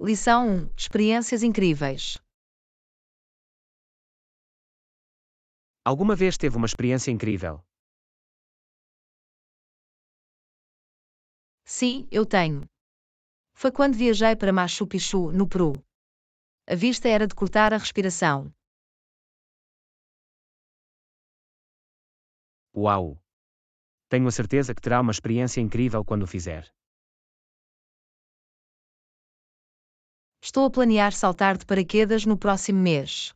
Lição 1 Experiências incríveis. Alguma vez teve uma experiência incrível? Sim, eu tenho. Foi quando viajei para Machu Picchu, no Peru. A vista era de cortar a respiração. Uau! Tenho a certeza que terá uma experiência incrível quando o fizer. Estou a planear saltar de paraquedas no próximo mês.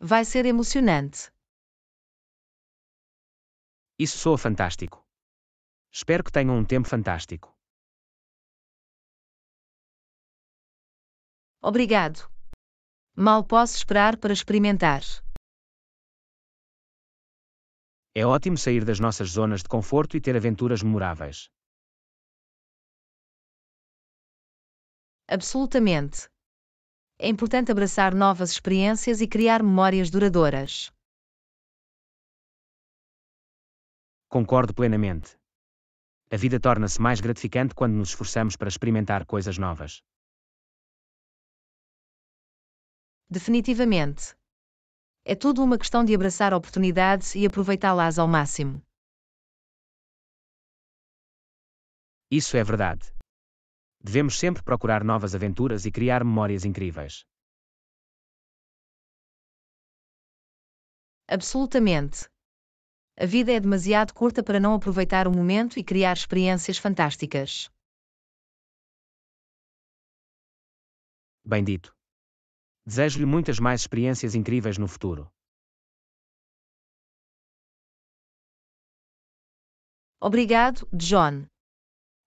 Vai ser emocionante. Isso soa fantástico. Espero que tenham um tempo fantástico. Obrigado. Mal posso esperar para experimentar. É ótimo sair das nossas zonas de conforto e ter aventuras memoráveis. Absolutamente. É importante abraçar novas experiências e criar memórias duradouras. Concordo plenamente. A vida torna-se mais gratificante quando nos esforçamos para experimentar coisas novas. Definitivamente. É tudo uma questão de abraçar oportunidades e aproveitá-las ao máximo. Isso é verdade. Devemos sempre procurar novas aventuras e criar memórias incríveis. Absolutamente. A vida é demasiado curta para não aproveitar o momento e criar experiências fantásticas. Bem dito. Desejo-lhe muitas mais experiências incríveis no futuro. Obrigado, John.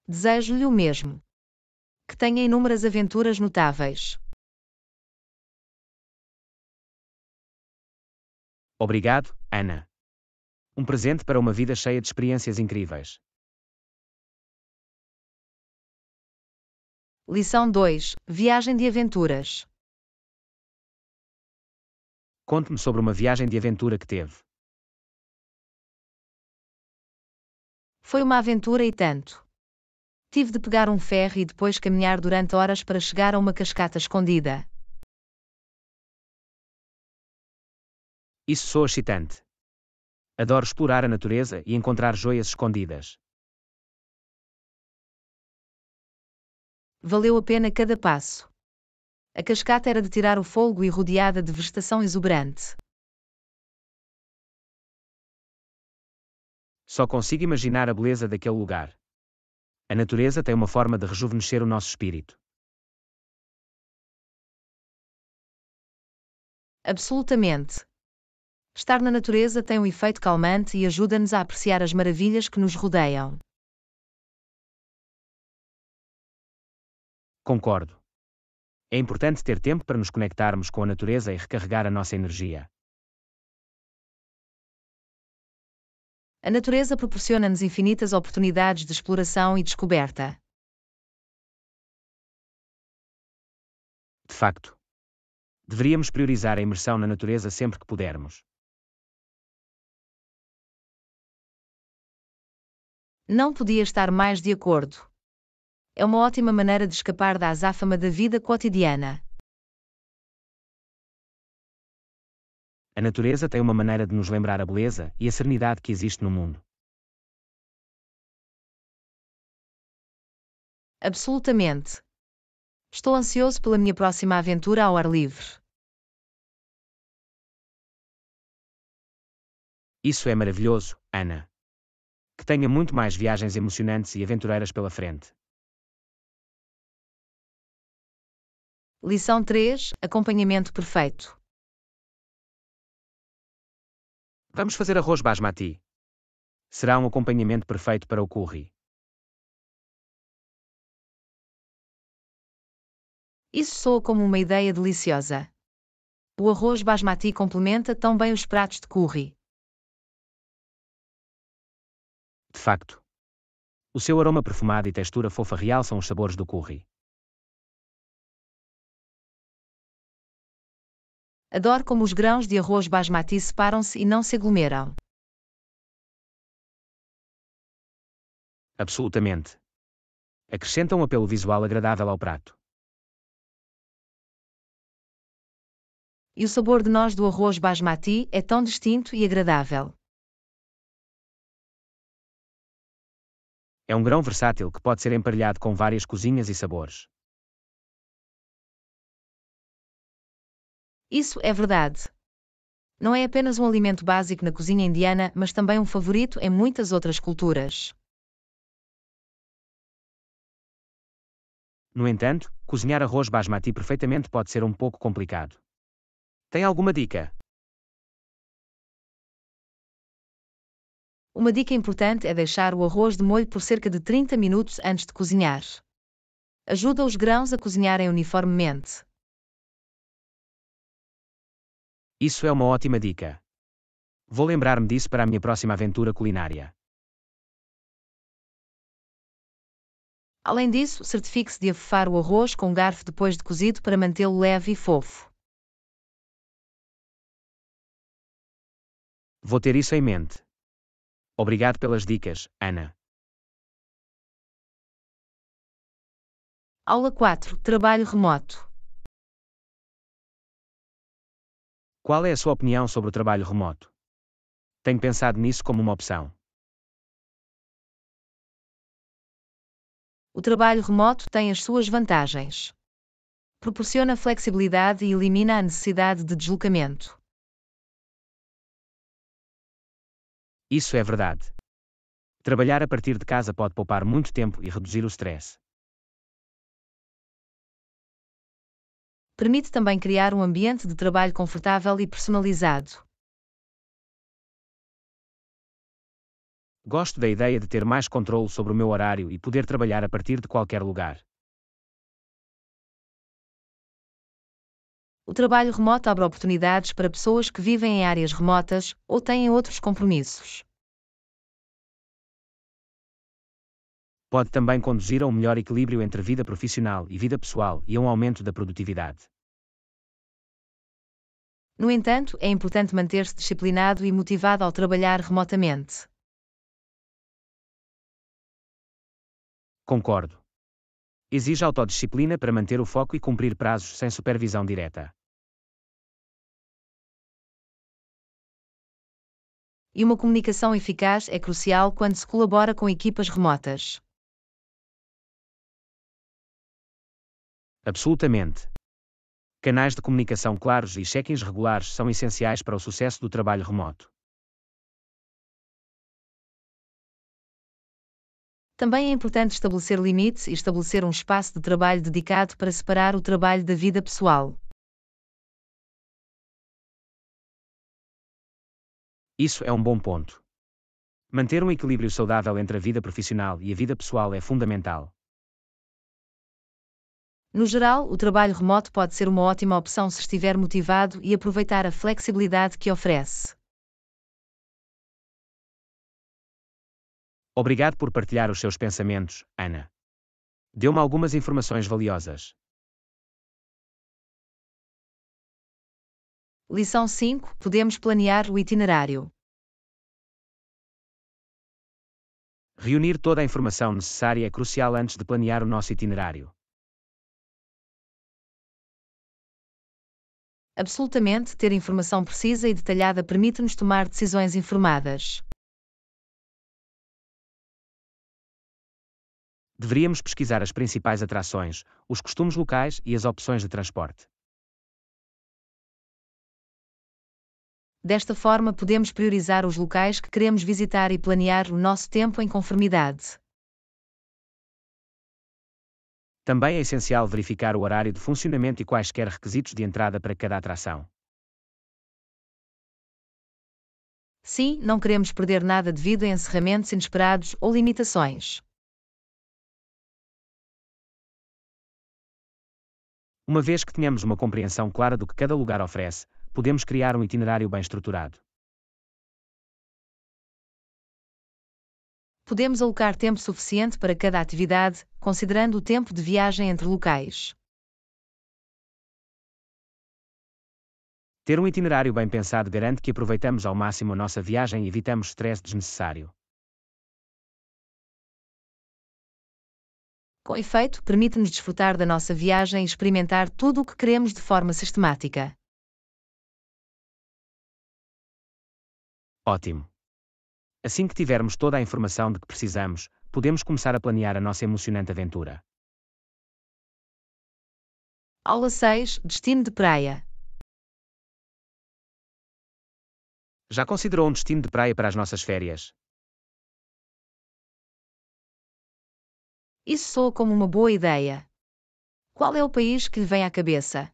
Desejo-lhe o mesmo que tenha inúmeras aventuras notáveis. Obrigado, Ana. Um presente para uma vida cheia de experiências incríveis. Lição 2 Viagem de aventuras. Conte-me sobre uma viagem de aventura que teve. Foi uma aventura e tanto. Tive de pegar um ferro e depois caminhar durante horas para chegar a uma cascata escondida. Isso sou excitante. Adoro explorar a natureza e encontrar joias escondidas. Valeu a pena cada passo. A cascata era de tirar o fogo e rodeada de vegetação exuberante. Só consigo imaginar a beleza daquele lugar a natureza tem uma forma de rejuvenescer o nosso espírito. Absolutamente. Estar na natureza tem um efeito calmante e ajuda-nos a apreciar as maravilhas que nos rodeiam. Concordo. É importante ter tempo para nos conectarmos com a natureza e recarregar a nossa energia. A natureza proporciona-nos infinitas oportunidades de exploração e descoberta. De facto, deveríamos priorizar a imersão na natureza sempre que pudermos. Não podia estar mais de acordo. É uma ótima maneira de escapar da azáfama da vida cotidiana. a natureza tem uma maneira de nos lembrar a beleza e a serenidade que existe no mundo. Absolutamente. Estou ansioso pela minha próxima aventura ao ar livre. Isso é maravilhoso, Ana. Que tenha muito mais viagens emocionantes e aventureiras pela frente. Lição 3 Acompanhamento perfeito. Vamos fazer arroz basmati. Será um acompanhamento perfeito para o curry. Isso soa como uma ideia deliciosa. O arroz basmati complementa tão bem os pratos de curry. De facto. O seu aroma perfumado e textura fofa realçam os sabores do curry. Adoro como os grãos de arroz basmati separam-se e não se aglomeram. Absolutamente. Acrescenta um apelo visual agradável ao prato. E o sabor de nós do arroz basmati é tão distinto e agradável. É um grão versátil que pode ser emparelhado com várias cozinhas e sabores. Isso é verdade. Não é apenas um alimento básico na cozinha indiana, mas também um favorito em muitas outras culturas. No entanto, cozinhar arroz basmati perfeitamente pode ser um pouco complicado. Tem alguma dica? Uma dica importante é deixar o arroz de molho por cerca de 30 minutos antes de cozinhar. Ajuda os grãos a cozinharem uniformemente. Isso é uma ótima dica. Vou lembrar-me disso para a minha próxima aventura culinária. Além disso, certifique-se de afofar o arroz com um garfo depois de cozido para mantê-lo leve e fofo. Vou ter isso em mente. Obrigado pelas dicas, Ana. Aula 4 Trabalho remoto Qual é a sua opinião sobre o trabalho remoto? Tenho pensado nisso como uma opção. O trabalho remoto tem as suas vantagens. Proporciona flexibilidade e elimina a necessidade de deslocamento. Isso é verdade. Trabalhar a partir de casa pode poupar muito tempo e reduzir o stress. permite também criar um ambiente de trabalho confortável e personalizado. Gosto da ideia de ter mais controle sobre o meu horário e poder trabalhar a partir de qualquer lugar. O trabalho remoto abre oportunidades para pessoas que vivem em áreas remotas ou têm outros compromissos. Pode também conduzir a um melhor equilíbrio entre vida profissional e vida pessoal e a um aumento da produtividade. No entanto, é importante manter-se disciplinado e motivado ao trabalhar remotamente. Concordo. Exige autodisciplina para manter o foco e cumprir prazos sem supervisão direta. E uma comunicação eficaz é crucial quando se colabora com equipas remotas. Absolutamente. Canais de comunicação claros e check-ins regulares são essenciais para o sucesso do trabalho remoto. Também é importante estabelecer limites e estabelecer um espaço de trabalho dedicado para separar o trabalho da vida pessoal. Isso é um bom ponto. Manter um equilíbrio saudável entre a vida profissional e a vida pessoal é fundamental. No geral, o trabalho remoto pode ser uma ótima opção se estiver motivado e aproveitar a flexibilidade que oferece. Obrigado por partilhar os seus pensamentos, Ana. Deu-me algumas informações valiosas. Lição 5: Podemos planear o itinerário. Reunir toda a informação necessária é crucial antes de planear o nosso itinerário. Absolutamente, ter informação precisa e detalhada permite-nos tomar decisões informadas. Deveríamos pesquisar as principais atrações, os costumes locais e as opções de transporte. Desta forma, podemos priorizar os locais que queremos visitar e planear o nosso tempo em conformidade. Também é essencial verificar o horário de funcionamento e quaisquer requisitos de entrada para cada atração. Sim, não queremos perder nada devido a encerramentos inesperados ou limitações. Uma vez que tenhamos uma compreensão clara do que cada lugar oferece, podemos criar um itinerário bem estruturado. podemos alocar tempo suficiente para cada atividade, considerando o tempo de viagem entre locais. Ter um itinerário bem pensado garante que aproveitamos ao máximo a nossa viagem e evitamos stress desnecessário. Com efeito, permite-nos desfrutar da nossa viagem e experimentar tudo o que queremos de forma sistemática. Ótimo! Assim que tivermos toda a informação de que precisamos, podemos começar a planear a nossa emocionante aventura. Aula 6 Destino de Praia Já considerou um destino de praia para as nossas férias? Isso soa como uma boa ideia. Qual é o país que lhe vem à cabeça?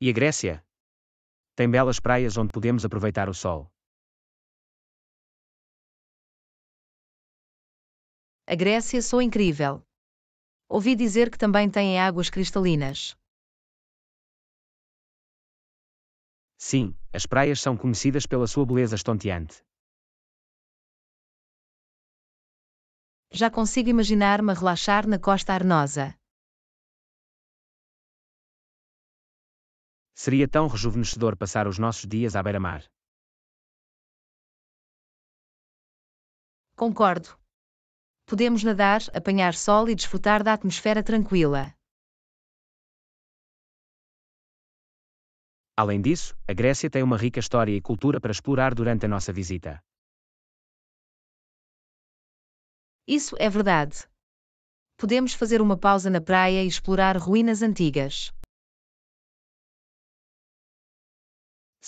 E a Grécia? Tem belas praias onde podemos aproveitar o sol. A Grécia sou incrível. Ouvi dizer que também tem águas cristalinas. Sim, as praias são conhecidas pela sua beleza estonteante. Já consigo imaginar-me relaxar na costa arenosa. Seria tão rejuvenescedor passar os nossos dias à beira-mar. Concordo. Podemos nadar, apanhar sol e desfrutar da atmosfera tranquila. Além disso, a Grécia tem uma rica história e cultura para explorar durante a nossa visita. Isso é verdade. Podemos fazer uma pausa na praia e explorar ruínas antigas.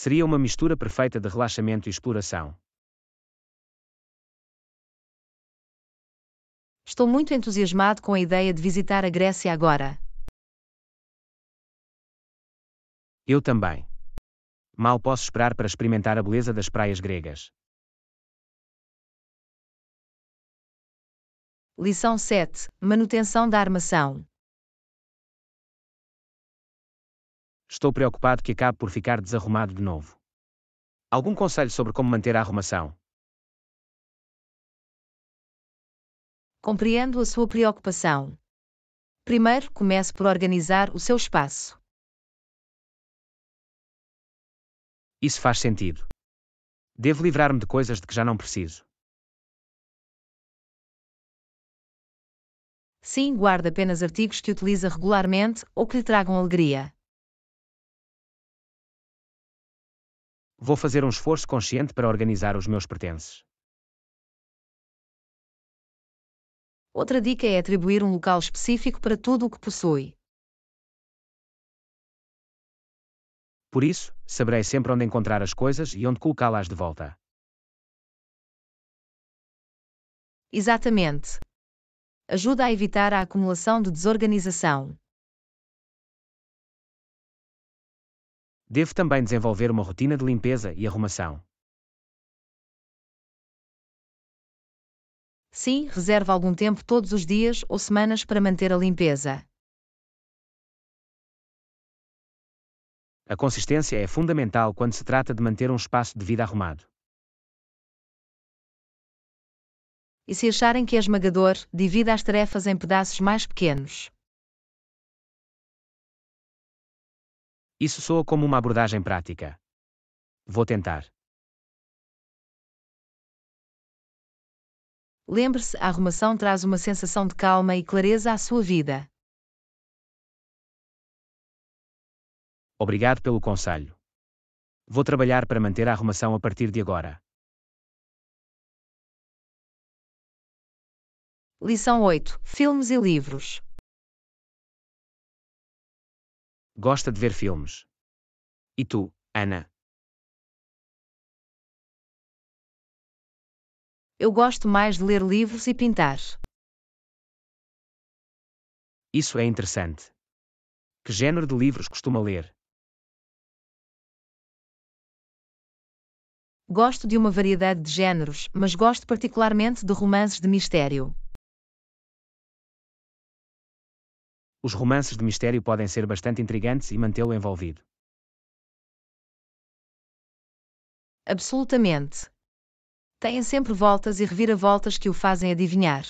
Seria uma mistura perfeita de relaxamento e exploração. Estou muito entusiasmado com a ideia de visitar a Grécia agora. Eu também. Mal posso esperar para experimentar a beleza das praias gregas. Lição 7 Manutenção da armação. Estou preocupado que acabe por ficar desarrumado de novo. Algum conselho sobre como manter a arrumação? Compreendo a sua preocupação. Primeiro, comece por organizar o seu espaço. Isso faz sentido. Devo livrar-me de coisas de que já não preciso. Sim, guarde apenas artigos que utiliza regularmente ou que lhe tragam alegria. vou fazer um esforço consciente para organizar os meus pertences. Outra dica é atribuir um local específico para tudo o que possui. Por isso, saberei sempre onde encontrar as coisas e onde colocá-las de volta. Exatamente. Ajuda a evitar a acumulação de desorganização. Devo também desenvolver uma rotina de limpeza e arrumação. Sim, reserva algum tempo todos os dias ou semanas para manter a limpeza. A consistência é fundamental quando se trata de manter um espaço de vida arrumado. E se acharem que é esmagador, divida as tarefas em pedaços mais pequenos. Isso soa como uma abordagem prática. Vou tentar. Lembre-se, a arrumação traz uma sensação de calma e clareza à sua vida. Obrigado pelo conselho. Vou trabalhar para manter a arrumação a partir de agora. Lição 8: Filmes e livros. Gosta de ver filmes. E tu, Ana? Eu gosto mais de ler livros e pintar. Isso é interessante. Que género de livros costuma ler? Gosto de uma variedade de géneros, mas gosto particularmente de romances de mistério. os romances de mistério podem ser bastante intrigantes e mantê-lo envolvido. Absolutamente. Têm sempre voltas e reviravoltas que o fazem adivinhar.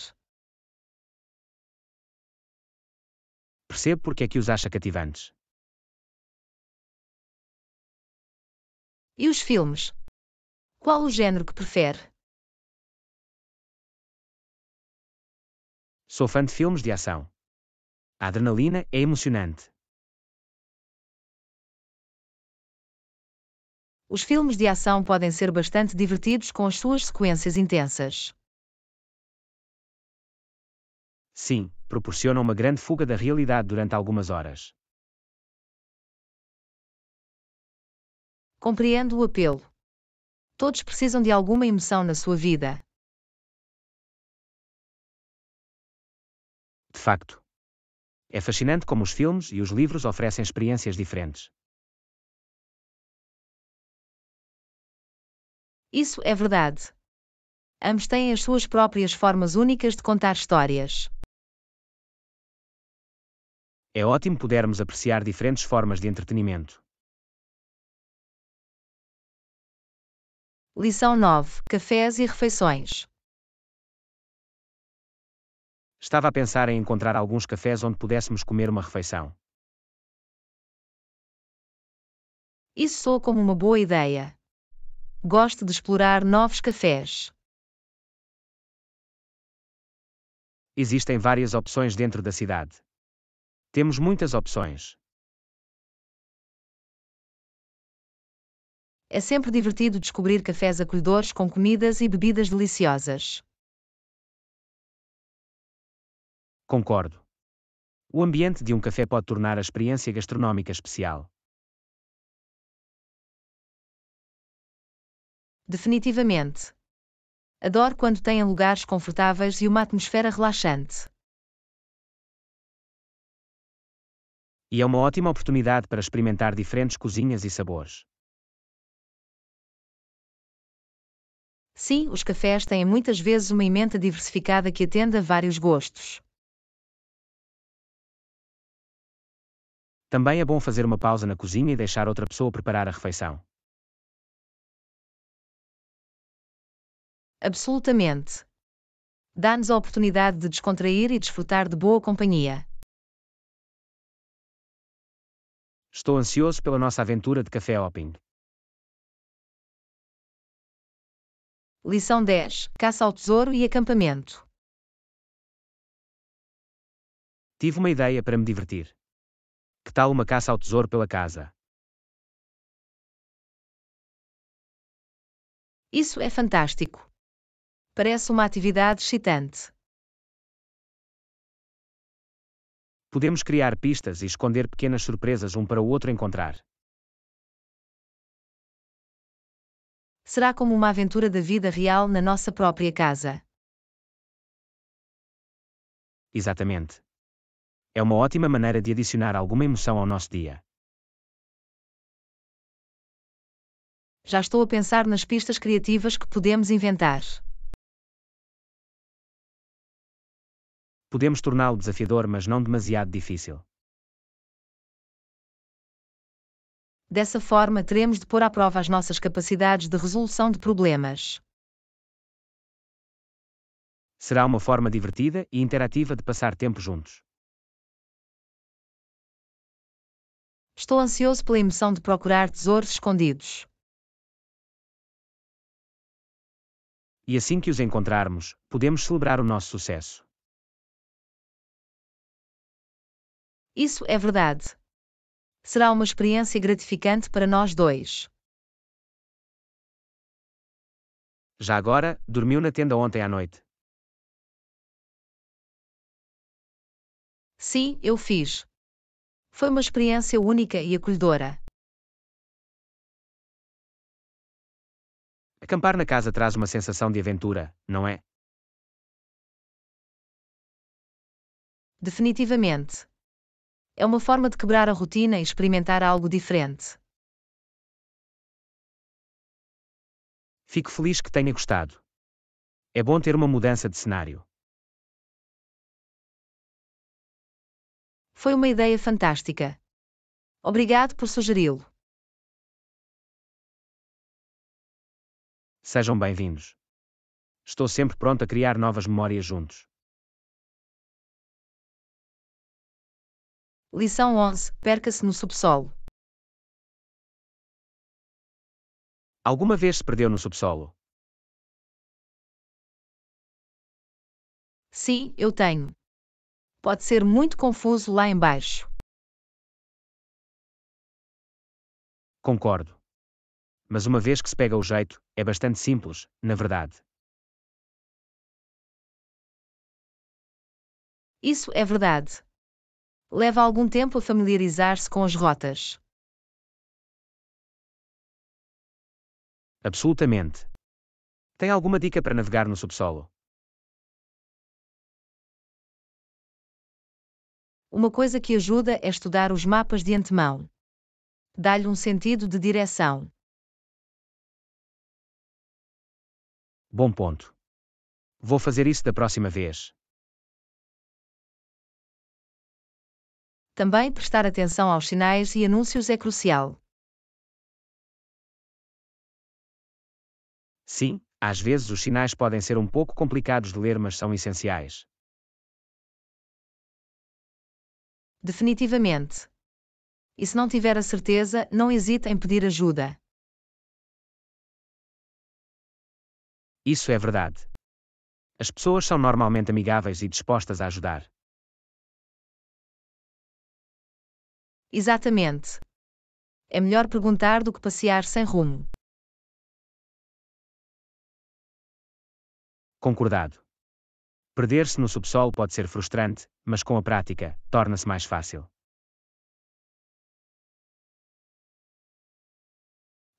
Percebo porque é que os acha cativantes. E os filmes? Qual o género que prefere? Sou fã de filmes de ação. A adrenalina é emocionante. Os filmes de ação podem ser bastante divertidos com as suas sequências intensas. Sim, proporcionam uma grande fuga da realidade durante algumas horas. Compreendo o apelo. Todos precisam de alguma emoção na sua vida. De facto, é fascinante como os filmes e os livros oferecem experiências diferentes. Isso é verdade. Ambos têm as suas próprias formas únicas de contar histórias. É ótimo podermos apreciar diferentes formas de entretenimento. Lição 9: Cafés e refeições. Estava a pensar em encontrar alguns cafés onde pudéssemos comer uma refeição. Isso soa como uma boa ideia. Gosto de explorar novos cafés. Existem várias opções dentro da cidade. Temos muitas opções. É sempre divertido descobrir cafés acolhedores com comidas e bebidas deliciosas. Concordo. O ambiente de um café pode tornar a experiência gastronómica especial. Definitivamente. Adoro quando têm lugares confortáveis e uma atmosfera relaxante. E é uma ótima oportunidade para experimentar diferentes cozinhas e sabores. Sim, os cafés têm muitas vezes uma emenda diversificada que atende a vários gostos. Também é bom fazer uma pausa na cozinha e deixar outra pessoa preparar a refeição. Absolutamente. Dá-nos a oportunidade de descontrair e desfrutar de boa companhia. Estou ansioso pela nossa aventura de café hopping. Lição 10: Caça ao tesouro e acampamento. Tive uma ideia para me divertir. Que tal uma caça ao tesouro pela casa? Isso é fantástico. Parece uma atividade excitante. Podemos criar pistas e esconder pequenas surpresas um para o outro encontrar. Será como uma aventura da vida real na nossa própria casa. Exatamente é uma ótima maneira de adicionar alguma emoção ao nosso dia. Já estou a pensar nas pistas criativas que podemos inventar. Podemos torná-lo desafiador, mas não demasiado difícil. Dessa forma, teremos de pôr à prova as nossas capacidades de resolução de problemas. Será uma forma divertida e interativa de passar tempo juntos. Estou ansioso pela emoção de procurar tesouros escondidos. E assim que os encontrarmos, podemos celebrar o nosso sucesso. Isso é verdade. Será uma experiência gratificante para nós dois. Já agora, dormiu na tenda ontem à noite. Sim, eu fiz. Foi uma experiência única e acolhedora. Acampar na casa traz uma sensação de aventura, não é? Definitivamente. É uma forma de quebrar a rotina e experimentar algo diferente. Fico feliz que tenha gostado. É bom ter uma mudança de cenário. Foi uma ideia fantástica. Obrigado por sugeri-lo. Sejam bem-vindos. Estou sempre pronto a criar novas memórias juntos. Lição 11: Perca-se no subsolo. Alguma vez se perdeu no subsolo? Sim, eu tenho pode ser muito confuso lá embaixo. Concordo. Mas uma vez que se pega o jeito, é bastante simples, na verdade. Isso é verdade. Leva algum tempo a familiarizar-se com as rotas. Absolutamente. Tem alguma dica para navegar no subsolo? uma coisa que ajuda é estudar os mapas de antemão. Dá-lhe um sentido de direção. Bom ponto. Vou fazer isso da próxima vez. Também prestar atenção aos sinais e anúncios é crucial. Sim, às vezes os sinais podem ser um pouco complicados de ler, mas são essenciais. definitivamente. E se não tiver a certeza, não hesite em pedir ajuda. Isso é verdade. As pessoas são normalmente amigáveis e dispostas a ajudar. Exatamente. É melhor perguntar do que passear sem rumo. Concordado. Perder-se no subsolo pode ser frustrante, mas com a prática, torna-se mais fácil.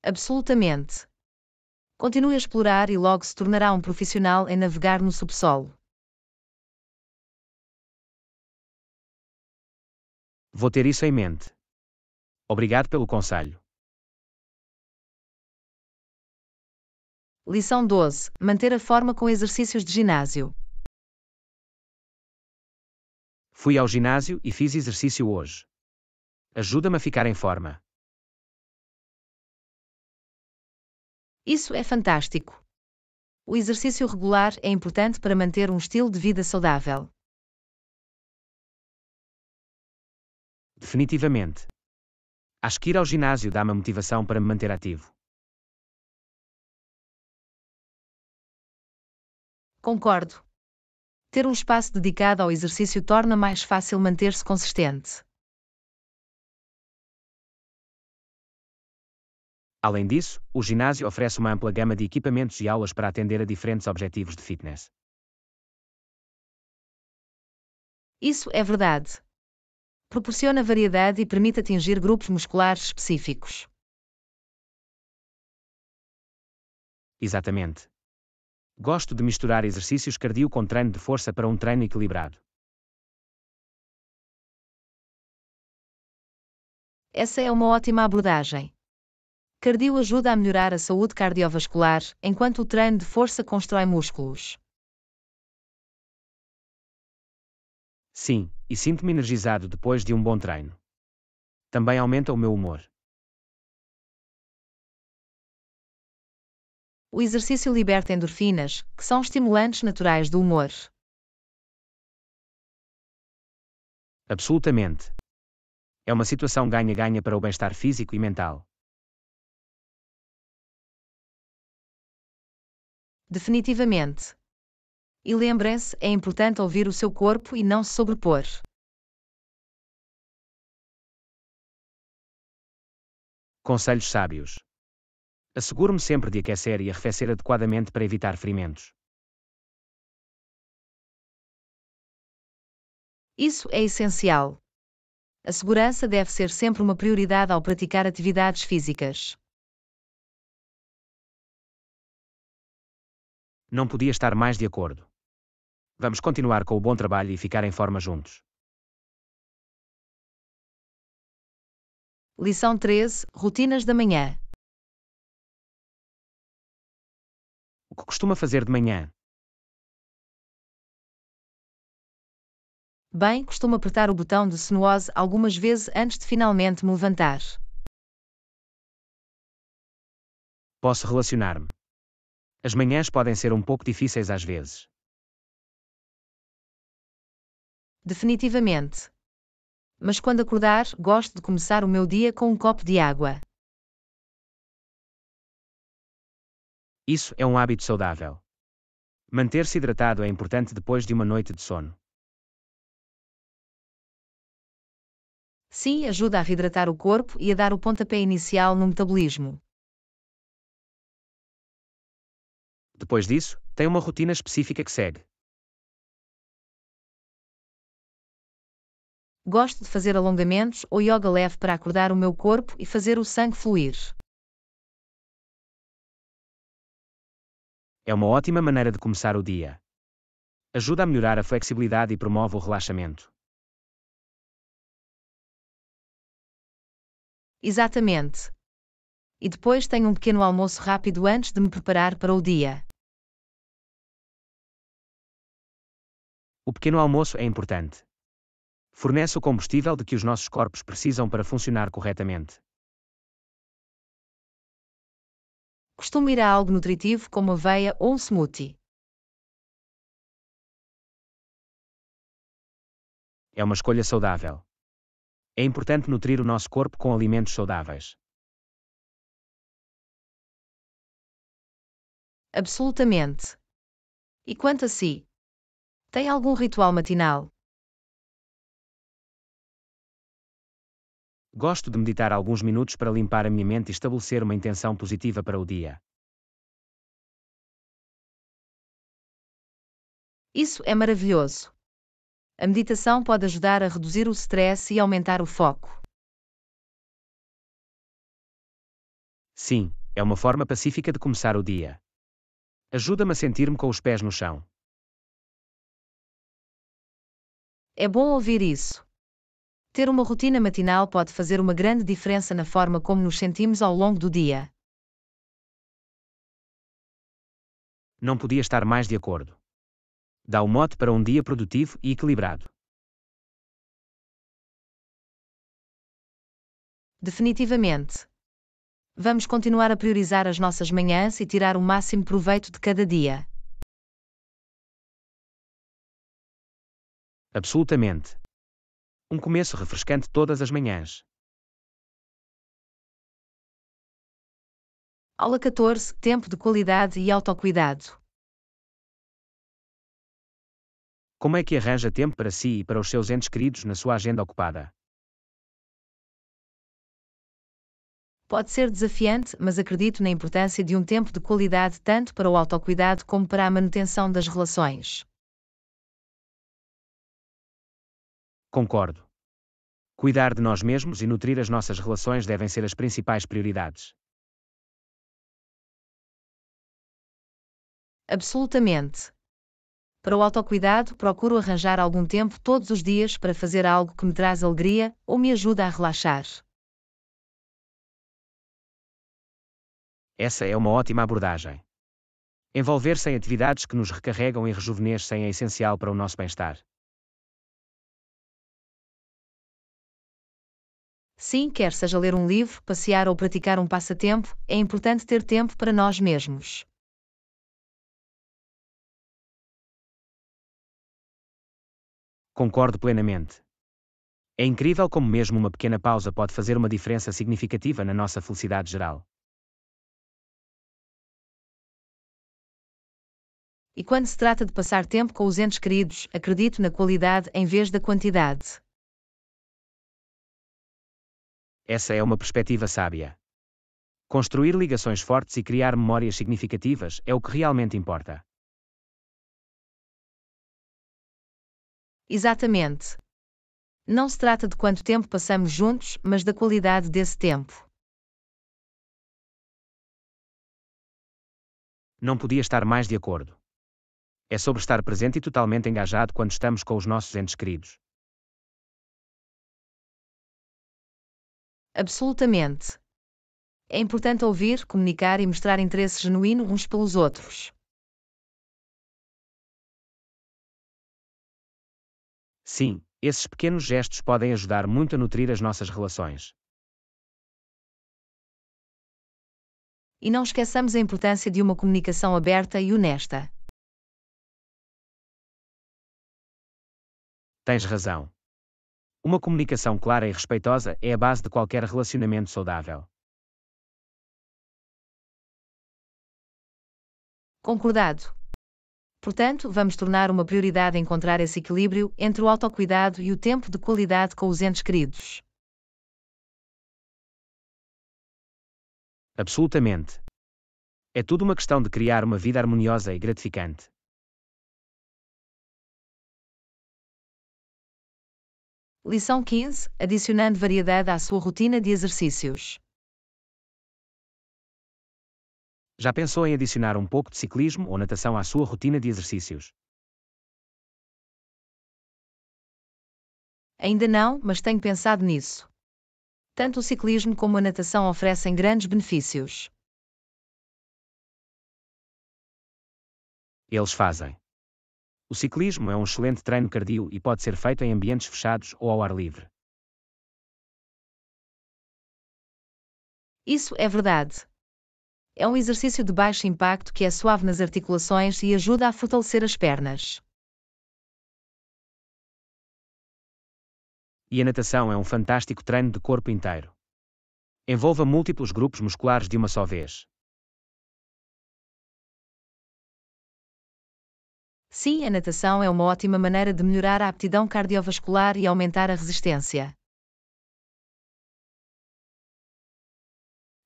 Absolutamente. Continue a explorar e logo se tornará um profissional em navegar no subsolo. Vou ter isso em mente. Obrigado pelo conselho. Lição 12: Manter a forma com exercícios de ginásio. Fui ao ginásio e fiz exercício hoje. Ajuda-me a ficar em forma. Isso é fantástico. O exercício regular é importante para manter um estilo de vida saudável. Definitivamente. Acho que ir ao ginásio dá-me motivação para me manter ativo. Concordo. Ter um espaço dedicado ao exercício torna mais fácil manter-se consistente. Além disso, o ginásio oferece uma ampla gama de equipamentos e aulas para atender a diferentes objetivos de fitness. Isso é verdade. Proporciona variedade e permite atingir grupos musculares específicos. Exatamente. Gosto de misturar exercícios cardio com treino de força para um treino equilibrado. Essa é uma ótima abordagem. Cardio ajuda a melhorar a saúde cardiovascular, enquanto o treino de força constrói músculos. Sim, e sinto-me energizado depois de um bom treino. Também aumenta o meu humor. O exercício liberta endorfinas, que são estimulantes naturais do humor. Absolutamente. É uma situação ganha-ganha para o bem-estar físico e mental. Definitivamente. E lembrem-se, é importante ouvir o seu corpo e não se sobrepor. Conselhos sábios. Asseguro-me sempre de aquecer e arrefecer adequadamente para evitar ferimentos. Isso é essencial. A segurança deve ser sempre uma prioridade ao praticar atividades físicas. Não podia estar mais de acordo. Vamos continuar com o bom trabalho e ficar em forma juntos. Lição 13 Rotinas da Manhã que costuma fazer de manhã? Bem, costumo apertar o botão de snooze algumas vezes antes de finalmente me levantar. Posso relacionar-me. As manhãs podem ser um pouco difíceis às vezes. Definitivamente. Mas quando acordar, gosto de começar o meu dia com um copo de água. Isso é um hábito saudável. Manter-se hidratado é importante depois de uma noite de sono. Sim, ajuda a reidratar o corpo e a dar o pontapé inicial no metabolismo. Depois disso, tem uma rotina específica que segue. Gosto de fazer alongamentos ou yoga leve para acordar o meu corpo e fazer o sangue fluir. É uma ótima maneira de começar o dia. Ajuda a melhorar a flexibilidade e promove o relaxamento. Exatamente. E depois tenho um pequeno almoço rápido antes de me preparar para o dia. O pequeno almoço é importante. Fornece o combustível de que os nossos corpos precisam para funcionar corretamente. costumo ir a algo nutritivo como aveia ou um smoothie. É uma escolha saudável. É importante nutrir o nosso corpo com alimentos saudáveis. Absolutamente. E quanto a si? Tem algum ritual matinal? Gosto de meditar alguns minutos para limpar a minha mente e estabelecer uma intenção positiva para o dia. Isso é maravilhoso. A meditação pode ajudar a reduzir o stress e aumentar o foco. Sim, é uma forma pacífica de começar o dia. Ajuda-me a sentir-me com os pés no chão. É bom ouvir isso. Ter uma rotina matinal pode fazer uma grande diferença na forma como nos sentimos ao longo do dia. Não podia estar mais de acordo. Dá o um mote para um dia produtivo e equilibrado. Definitivamente. Vamos continuar a priorizar as nossas manhãs e tirar o máximo proveito de cada dia. Absolutamente. Um começo refrescante todas as manhãs. Aula 14 Tempo de qualidade e autocuidado. Como é que arranja tempo para si e para os seus entes queridos na sua agenda ocupada? Pode ser desafiante, mas acredito na importância de um tempo de qualidade tanto para o autocuidado como para a manutenção das relações. Concordo. Cuidar de nós mesmos e nutrir as nossas relações devem ser as principais prioridades. Absolutamente. Para o autocuidado, procuro arranjar algum tempo todos os dias para fazer algo que me traz alegria ou me ajuda a relaxar. Essa é uma ótima abordagem. Envolver-se em atividades que nos recarregam e rejuvenescem é essencial para o nosso bem-estar. Sim, quer seja ler um livro, passear ou praticar um passatempo, é importante ter tempo para nós mesmos. Concordo plenamente. É incrível como mesmo uma pequena pausa pode fazer uma diferença significativa na nossa felicidade geral. E quando se trata de passar tempo com os entes queridos, acredito na qualidade em vez da quantidade. Essa é uma perspectiva sábia. Construir ligações fortes e criar memórias significativas é o que realmente importa. Exatamente. Não se trata de quanto tempo passamos juntos, mas da qualidade desse tempo. Não podia estar mais de acordo. É sobre estar presente e totalmente engajado quando estamos com os nossos entes queridos. Absolutamente. É importante ouvir, comunicar e mostrar interesse genuíno uns pelos outros. Sim, esses pequenos gestos podem ajudar muito a nutrir as nossas relações. E não esqueçamos a importância de uma comunicação aberta e honesta. Tens razão. Uma comunicação clara e respeitosa é a base de qualquer relacionamento saudável. Concordado. Portanto, vamos tornar uma prioridade encontrar esse equilíbrio entre o autocuidado e o tempo de qualidade com os entes queridos. Absolutamente. É tudo uma questão de criar uma vida harmoniosa e gratificante. Lição 15 Adicionando variedade à sua rotina de exercícios. Já pensou em adicionar um pouco de ciclismo ou natação à sua rotina de exercícios? Ainda não, mas tenho pensado nisso. Tanto o ciclismo como a natação oferecem grandes benefícios. Eles fazem. O ciclismo é um excelente treino cardio e pode ser feito em ambientes fechados ou ao ar livre. Isso é verdade. É um exercício de baixo impacto que é suave nas articulações e ajuda a fortalecer as pernas. E a natação é um fantástico treino de corpo inteiro. Envolva múltiplos grupos musculares de uma só vez. Sim, a natação é uma ótima maneira de melhorar a aptidão cardiovascular e aumentar a resistência.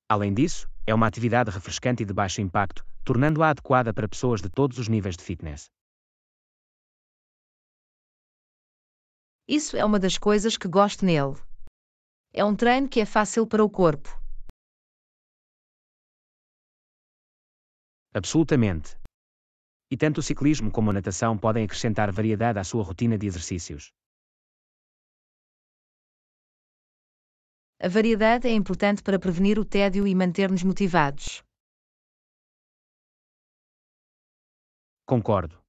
Além disso, é uma atividade refrescante e de baixo impacto, tornando-a adequada para pessoas de todos os níveis de fitness. Isso é uma das coisas que gosto nele. É um treino que é fácil para o corpo. Absolutamente. E tanto o ciclismo como a natação podem acrescentar variedade à sua rotina de exercícios. A variedade é importante para prevenir o tédio e manter-nos motivados. Concordo.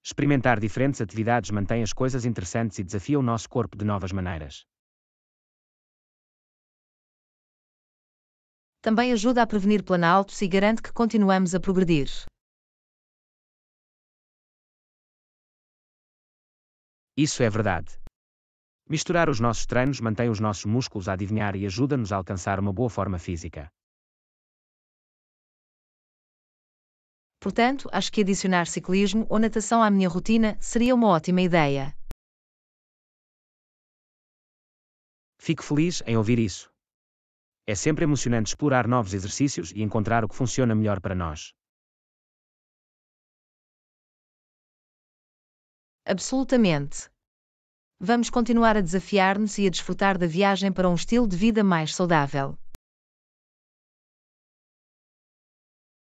Experimentar diferentes atividades mantém as coisas interessantes e desafia o nosso corpo de novas maneiras. Também ajuda a prevenir planaltos e garante que continuamos a progredir. Isso é verdade. Misturar os nossos treinos mantém os nossos músculos a adivinhar e ajuda-nos a alcançar uma boa forma física. Portanto, acho que adicionar ciclismo ou natação à minha rotina seria uma ótima ideia. Fico feliz em ouvir isso. É sempre emocionante explorar novos exercícios e encontrar o que funciona melhor para nós. Absolutamente. Vamos continuar a desafiar-nos e a desfrutar da viagem para um estilo de vida mais saudável.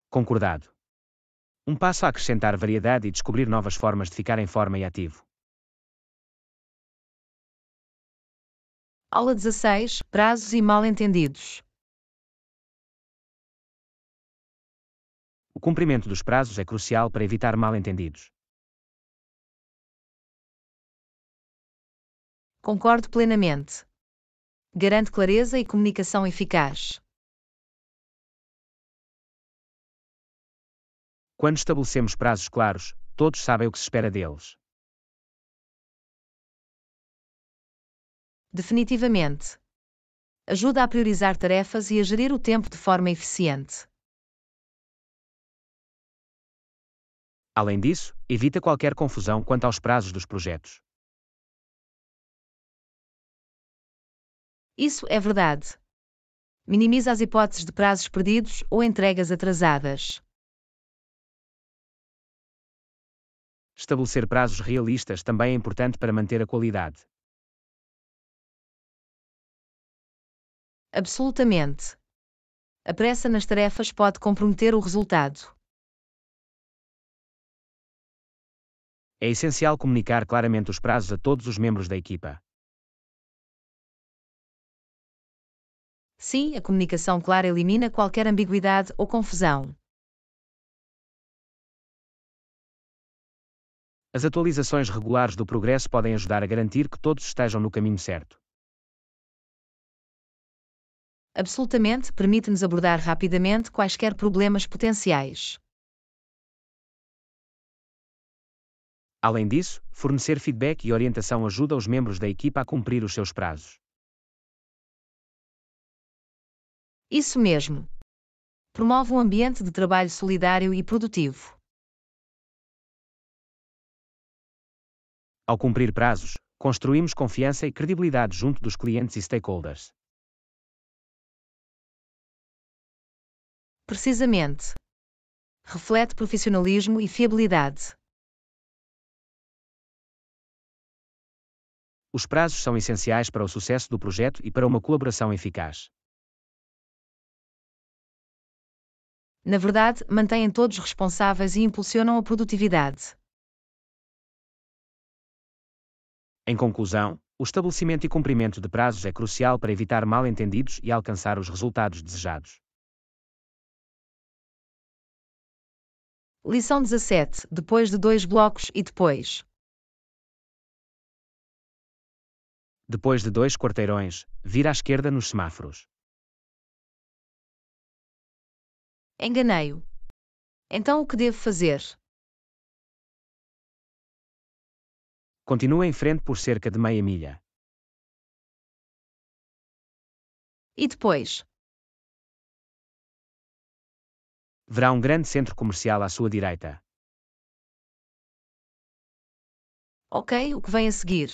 Concordado. Um passo a acrescentar variedade e descobrir novas formas de ficar em forma e ativo. Aula 16 Prazos e Mal-Entendidos. O cumprimento dos prazos é crucial para evitar mal-entendidos. Concordo plenamente. Garante clareza e comunicação eficaz. Quando estabelecemos prazos claros, todos sabem o que se espera deles. Definitivamente. Ajuda a priorizar tarefas e a gerir o tempo de forma eficiente. Além disso, evita qualquer confusão quanto aos prazos dos projetos. Isso é verdade. Minimiza as hipóteses de prazos perdidos ou entregas atrasadas. Estabelecer prazos realistas também é importante para manter a qualidade. Absolutamente. A pressa nas tarefas pode comprometer o resultado. É essencial comunicar claramente os prazos a todos os membros da equipa. Sim, a comunicação clara elimina qualquer ambiguidade ou confusão. As atualizações regulares do progresso podem ajudar a garantir que todos estejam no caminho certo. Absolutamente, permite-nos abordar rapidamente quaisquer problemas potenciais. Além disso, fornecer feedback e orientação ajuda os membros da equipa a cumprir os seus prazos. Isso mesmo. Promove um ambiente de trabalho solidário e produtivo. Ao cumprir prazos, construímos confiança e credibilidade junto dos clientes e stakeholders. Precisamente. Reflete profissionalismo e fiabilidade. Os prazos são essenciais para o sucesso do projeto e para uma colaboração eficaz. na verdade, mantêm todos responsáveis e impulsionam a produtividade. Em conclusão, o estabelecimento e cumprimento de prazos é crucial para evitar mal-entendidos e alcançar os resultados desejados. Lição 17. Depois de dois blocos e depois. Depois de dois quarteirões, vira à esquerda nos semáforos. Enganei-o. Então o que devo fazer? Continua em frente por cerca de meia milha. E depois? Verá um grande centro comercial à sua direita. Ok, o que vem a seguir?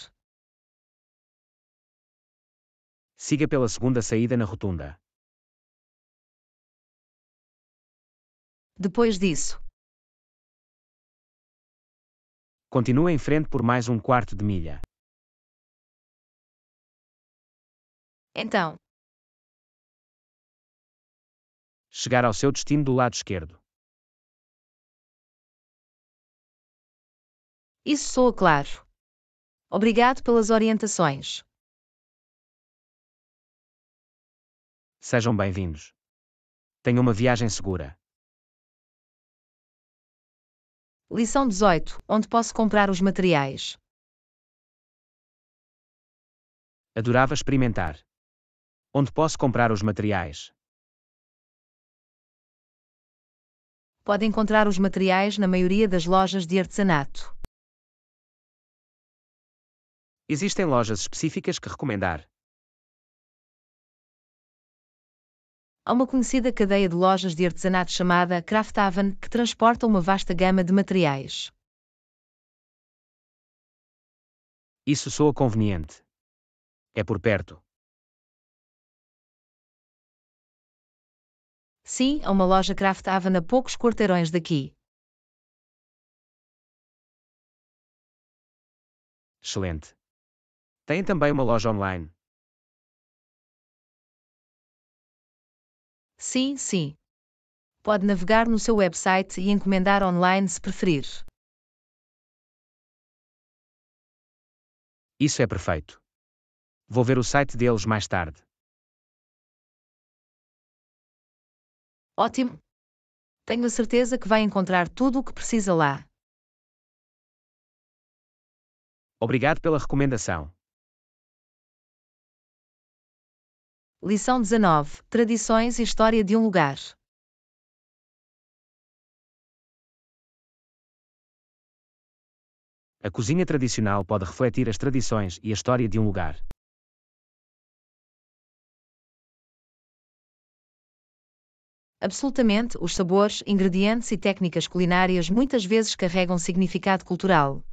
Siga pela segunda saída na rotunda. Depois disso. Continua em frente por mais um quarto de milha. Então. Chegar ao seu destino do lado esquerdo. Isso soa claro. Obrigado pelas orientações. Sejam bem-vindos. Tenha uma viagem segura. Lição 18. Onde posso comprar os materiais? Adorava experimentar. Onde posso comprar os materiais? Pode encontrar os materiais na maioria das lojas de artesanato. Existem lojas específicas que recomendar. Há uma conhecida cadeia de lojas de artesanato chamada Haven que transporta uma vasta gama de materiais. Isso soa conveniente. É por perto. Sim, há uma loja Haven a poucos quarteirões daqui. Excelente. Tem também uma loja online. Sim, sim. Pode navegar no seu website e encomendar online se preferir. Isso é perfeito. Vou ver o site deles mais tarde. Ótimo. Tenho a certeza que vai encontrar tudo o que precisa lá. Obrigado pela recomendação. Lição 19 Tradições e História de um Lugar. A cozinha tradicional pode refletir as tradições e a história de um lugar. Absolutamente, os sabores, ingredientes e técnicas culinárias muitas vezes carregam significado cultural,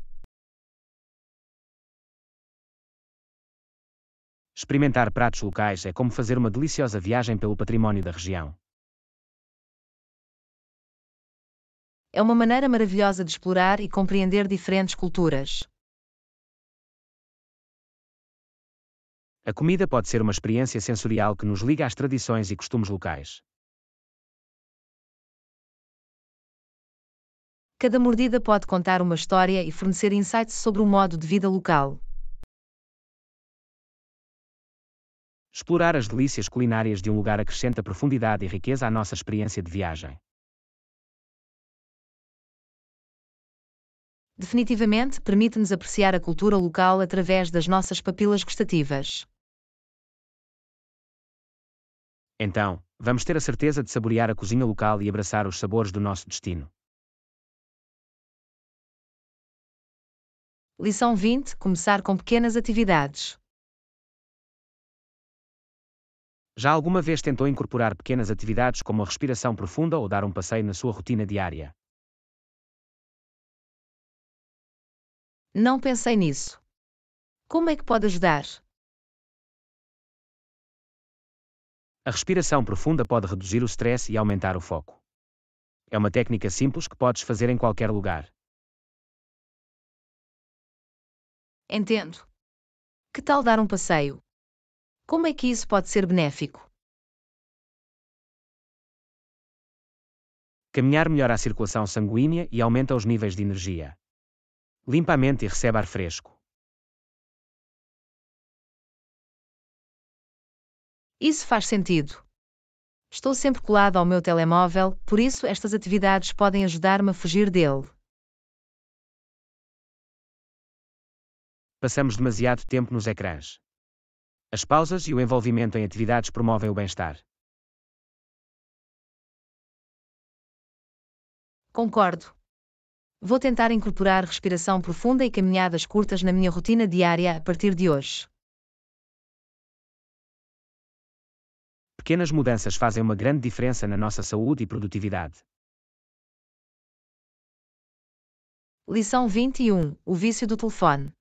Experimentar pratos locais é como fazer uma deliciosa viagem pelo património da região. É uma maneira maravilhosa de explorar e compreender diferentes culturas. A comida pode ser uma experiência sensorial que nos liga às tradições e costumes locais. Cada mordida pode contar uma história e fornecer insights sobre o modo de vida local. Explorar as delícias culinárias de um lugar acrescenta profundidade e riqueza à nossa experiência de viagem. Definitivamente, permite-nos apreciar a cultura local através das nossas papilas gustativas. Então, vamos ter a certeza de saborear a cozinha local e abraçar os sabores do nosso destino. Lição 20: Começar com pequenas atividades. Já alguma vez tentou incorporar pequenas atividades como a respiração profunda ou dar um passeio na sua rotina diária? Não pensei nisso. Como é que pode ajudar? A respiração profunda pode reduzir o stress e aumentar o foco. É uma técnica simples que podes fazer em qualquer lugar. Entendo. Que tal dar um passeio? Como é que isso pode ser benéfico? Caminhar melhora a circulação sanguínea e aumenta os níveis de energia. Limpa a mente e recebe ar fresco. Isso faz sentido. Estou sempre colado ao meu telemóvel, por isso estas atividades podem ajudar-me a fugir dele. Passamos demasiado tempo nos ecrãs. As pausas e o envolvimento em atividades promovem o bem-estar. Concordo. Vou tentar incorporar respiração profunda e caminhadas curtas na minha rotina diária a partir de hoje. Pequenas mudanças fazem uma grande diferença na nossa saúde e produtividade. Lição 21 O vício do telefone.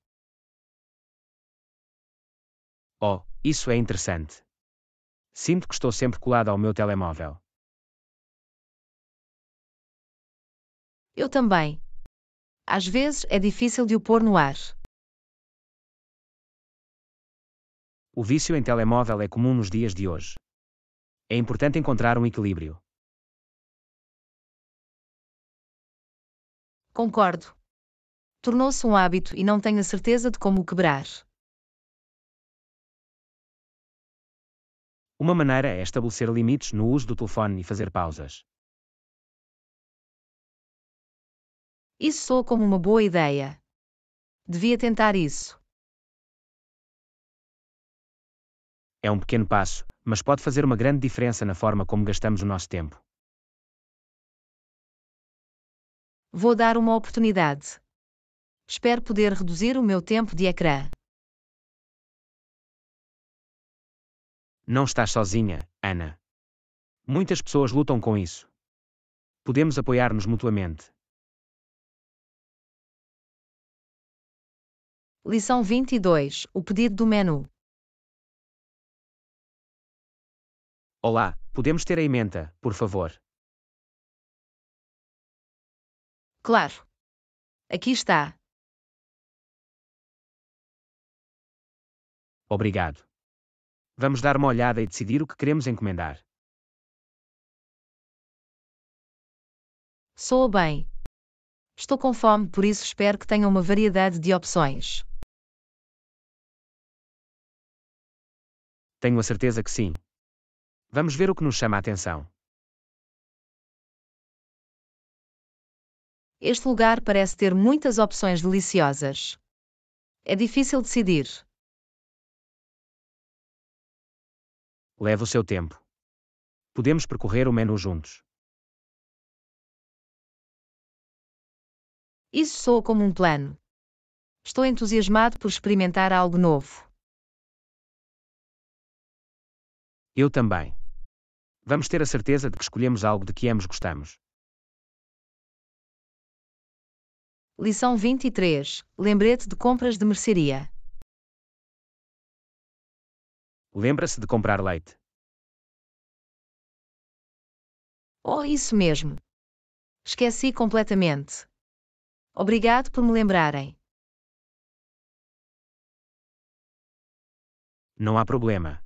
Oh, isso é interessante. Sinto que estou sempre colado ao meu telemóvel. Eu também. Às vezes é difícil de o pôr no ar. O vício em telemóvel é comum nos dias de hoje. É importante encontrar um equilíbrio. Concordo. Tornou-se um hábito e não tenho a certeza de como o quebrar. Uma maneira é estabelecer limites no uso do telefone e fazer pausas. Isso soa como uma boa ideia. Devia tentar isso. É um pequeno passo, mas pode fazer uma grande diferença na forma como gastamos o nosso tempo. Vou dar uma oportunidade. Espero poder reduzir o meu tempo de ecrã. Não estás sozinha, Ana. Muitas pessoas lutam com isso. Podemos apoiar-nos mutuamente. Lição 22 O pedido do menu. Olá, podemos ter a emenda, por favor? Claro. Aqui está. Obrigado. Vamos dar uma olhada e decidir o que queremos encomendar. Soa bem. Estou com fome, por isso espero que tenha uma variedade de opções. Tenho a certeza que sim. Vamos ver o que nos chama a atenção. Este lugar parece ter muitas opções deliciosas. É difícil decidir. leva o seu tempo. Podemos percorrer o menu juntos. Isso soa como um plano. Estou entusiasmado por experimentar algo novo. Eu também. Vamos ter a certeza de que escolhemos algo de que ambos gostamos. Lição 23 Lembrete de compras de mercearia. Lembra-se de comprar leite. Oh, isso mesmo. Esqueci completamente. Obrigado por me lembrarem. Não há problema.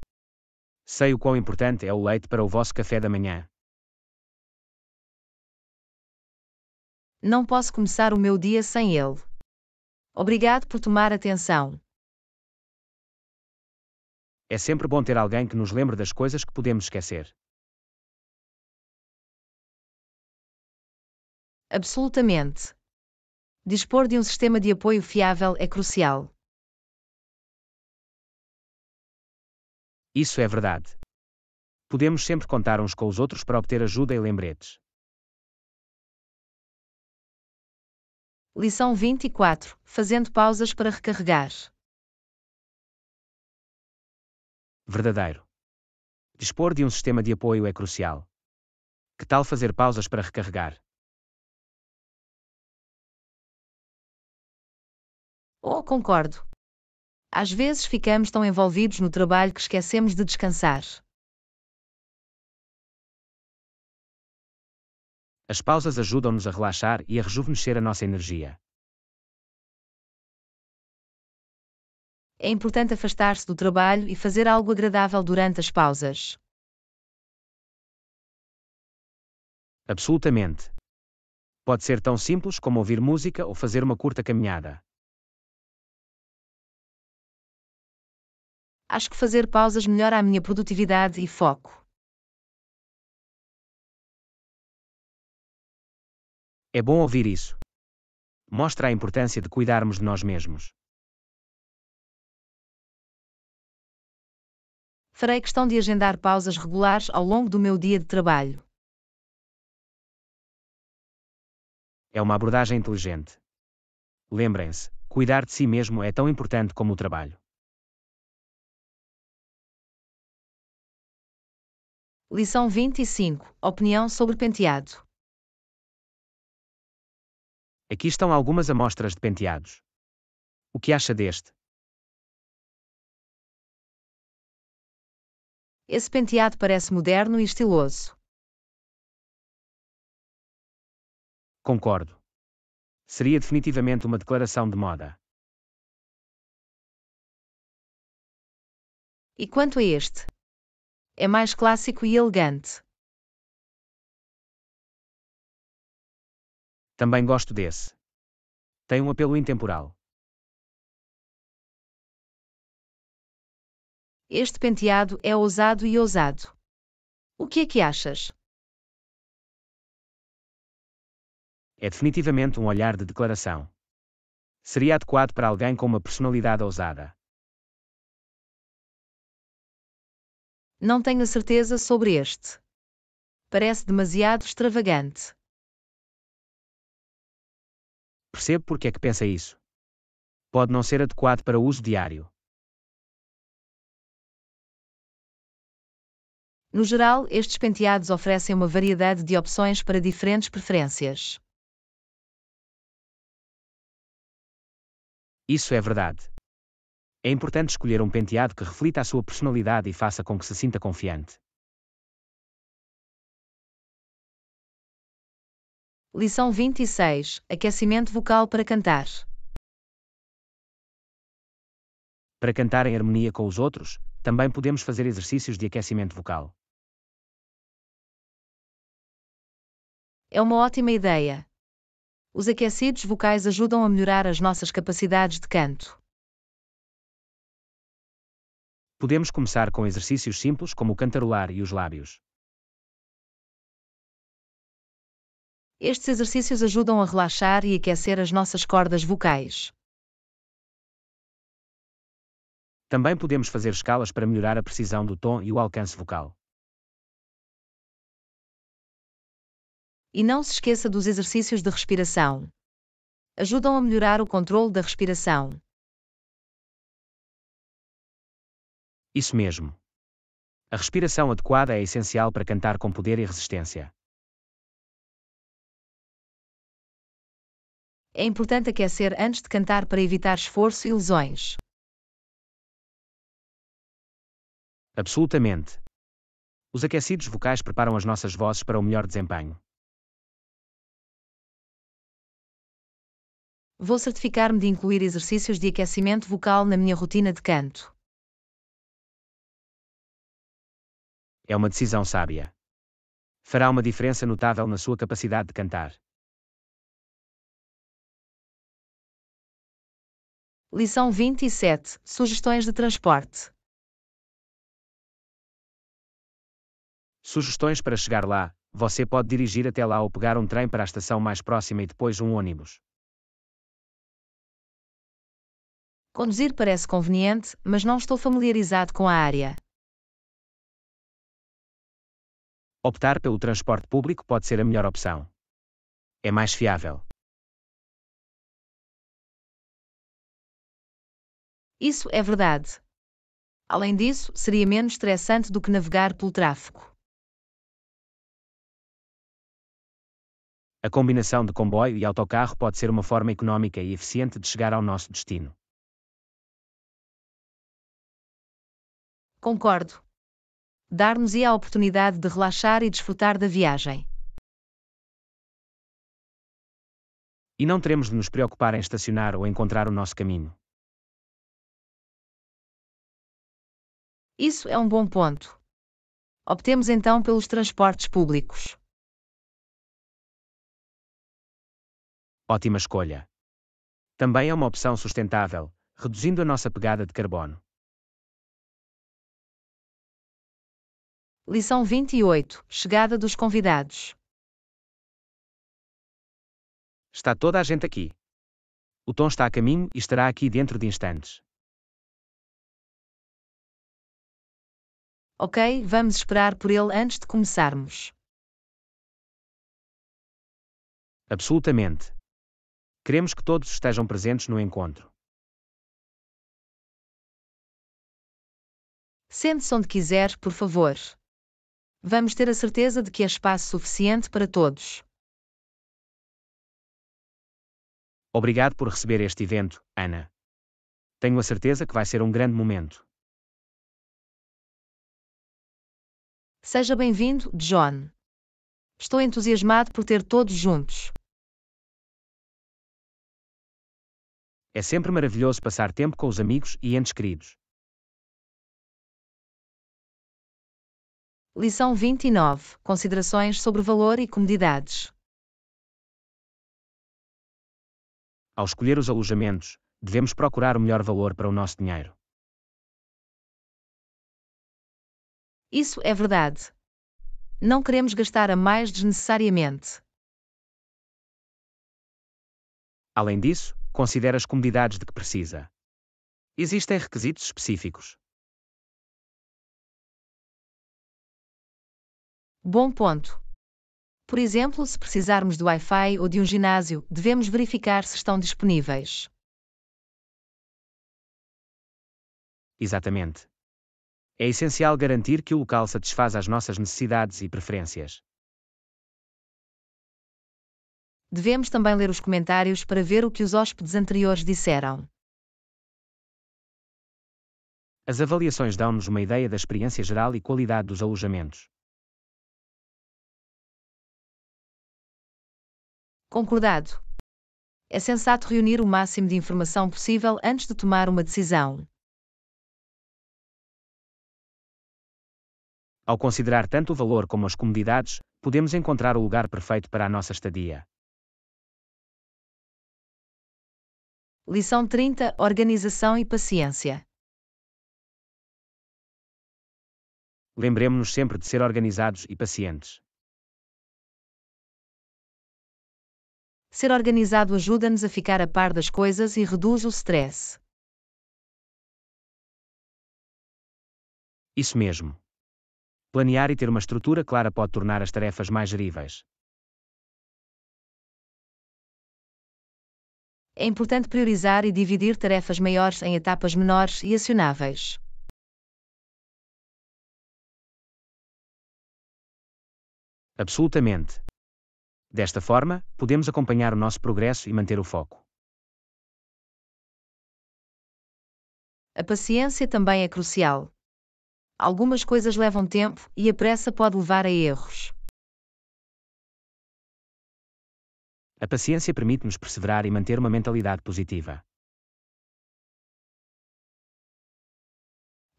Sei o quão importante é o leite para o vosso café da manhã. Não posso começar o meu dia sem ele. Obrigado por tomar atenção. É sempre bom ter alguém que nos lembre das coisas que podemos esquecer. Absolutamente. Dispor de um sistema de apoio fiável é crucial. Isso é verdade. Podemos sempre contar uns com os outros para obter ajuda e lembretes. Lição 24 Fazendo pausas para recarregar. Verdadeiro. Dispor de um sistema de apoio é crucial. Que tal fazer pausas para recarregar? Oh, concordo. Às vezes ficamos tão envolvidos no trabalho que esquecemos de descansar. As pausas ajudam-nos a relaxar e a rejuvenescer a nossa energia. É importante afastar-se do trabalho e fazer algo agradável durante as pausas. Absolutamente. Pode ser tão simples como ouvir música ou fazer uma curta caminhada. Acho que fazer pausas melhora a minha produtividade e foco. É bom ouvir isso. Mostra a importância de cuidarmos de nós mesmos. Farei questão de agendar pausas regulares ao longo do meu dia de trabalho. É uma abordagem inteligente. Lembrem-se, cuidar de si mesmo é tão importante como o trabalho. Lição 25 Opinião sobre penteado. Aqui estão algumas amostras de penteados. O que acha deste? Esse penteado parece moderno e estiloso. Concordo. Seria definitivamente uma declaração de moda. E quanto a este? É mais clássico e elegante. Também gosto desse. Tem um apelo intemporal. Este penteado é ousado e ousado. O que é que achas? É definitivamente um olhar de declaração. Seria adequado para alguém com uma personalidade ousada. Não tenho a certeza sobre este. Parece demasiado extravagante. Percebo porque é que pensa isso. Pode não ser adequado para uso diário. No geral, estes penteados oferecem uma variedade de opções para diferentes preferências. Isso é verdade. É importante escolher um penteado que reflita a sua personalidade e faça com que se sinta confiante. Lição 26 Aquecimento vocal para cantar. Para cantar em harmonia com os outros, também podemos fazer exercícios de aquecimento vocal. É uma ótima ideia. Os aquecidos vocais ajudam a melhorar as nossas capacidades de canto. Podemos começar com exercícios simples como o cantarolar e os lábios. Estes exercícios ajudam a relaxar e aquecer as nossas cordas vocais. Também podemos fazer escalas para melhorar a precisão do tom e o alcance vocal. E não se esqueça dos exercícios de respiração. Ajudam a melhorar o controle da respiração. Isso mesmo. A respiração adequada é essencial para cantar com poder e resistência. É importante aquecer antes de cantar para evitar esforço e lesões. Absolutamente. Os aquecidos vocais preparam as nossas vozes para o melhor desempenho. Vou certificar-me de incluir exercícios de aquecimento vocal na minha rotina de canto. É uma decisão sábia. Fará uma diferença notável na sua capacidade de cantar. Lição 27 Sugestões de transporte. Sugestões para chegar lá: você pode dirigir até lá ou pegar um trem para a estação mais próxima e depois um ônibus. Conduzir parece conveniente, mas não estou familiarizado com a área. Optar pelo transporte público pode ser a melhor opção. É mais fiável. Isso é verdade. Além disso, seria menos estressante do que navegar pelo tráfego. a combinação de comboio e autocarro pode ser uma forma económica e eficiente de chegar ao nosso destino. Concordo. Dar-nos-ia a oportunidade de relaxar e desfrutar da viagem. E não teremos de nos preocupar em estacionar ou encontrar o nosso caminho. Isso é um bom ponto. Optemos então pelos transportes públicos. ótima escolha. Também é uma opção sustentável, reduzindo a nossa pegada de carbono. Lição 28 Chegada dos convidados. Está toda a gente aqui. O Tom está a caminho e estará aqui dentro de instantes. Ok, vamos esperar por ele antes de começarmos. Absolutamente. Queremos que todos estejam presentes no encontro. Sente-se onde quiser, por favor. Vamos ter a certeza de que há espaço suficiente para todos. Obrigado por receber este evento, Ana. Tenho a certeza que vai ser um grande momento. Seja bem-vindo, John. Estou entusiasmado por ter todos juntos. É sempre maravilhoso passar tempo com os amigos e entes queridos. Lição 29. Considerações sobre valor e comodidades. Ao escolher os alojamentos, devemos procurar o melhor valor para o nosso dinheiro. Isso é verdade. Não queremos gastar a mais desnecessariamente. Além disso, considere as comodidades de que precisa. Existem requisitos específicos. Bom ponto. Por exemplo, se precisarmos do Wi-Fi ou de um ginásio, devemos verificar se estão disponíveis. Exatamente. É essencial garantir que o local satisfaz as nossas necessidades e preferências. Devemos também ler os comentários para ver o que os hóspedes anteriores disseram. As avaliações dão-nos uma ideia da experiência geral e qualidade dos alojamentos. Concordado. É sensato reunir o máximo de informação possível antes de tomar uma decisão. Ao considerar tanto o valor como as comodidades, podemos encontrar o lugar perfeito para a nossa estadia. Lição 30 Organização e paciência. Lembremos-nos sempre de ser organizados e pacientes. Ser organizado ajuda-nos a ficar a par das coisas e reduz o stress. Isso mesmo. Planear e ter uma estrutura clara pode tornar as tarefas mais geríveis. É importante priorizar e dividir tarefas maiores em etapas menores e acionáveis. Absolutamente. Desta forma, podemos acompanhar o nosso progresso e manter o foco. A paciência também é crucial. Algumas coisas levam tempo e a pressa pode levar a erros. A paciência permite-nos perseverar e manter uma mentalidade positiva.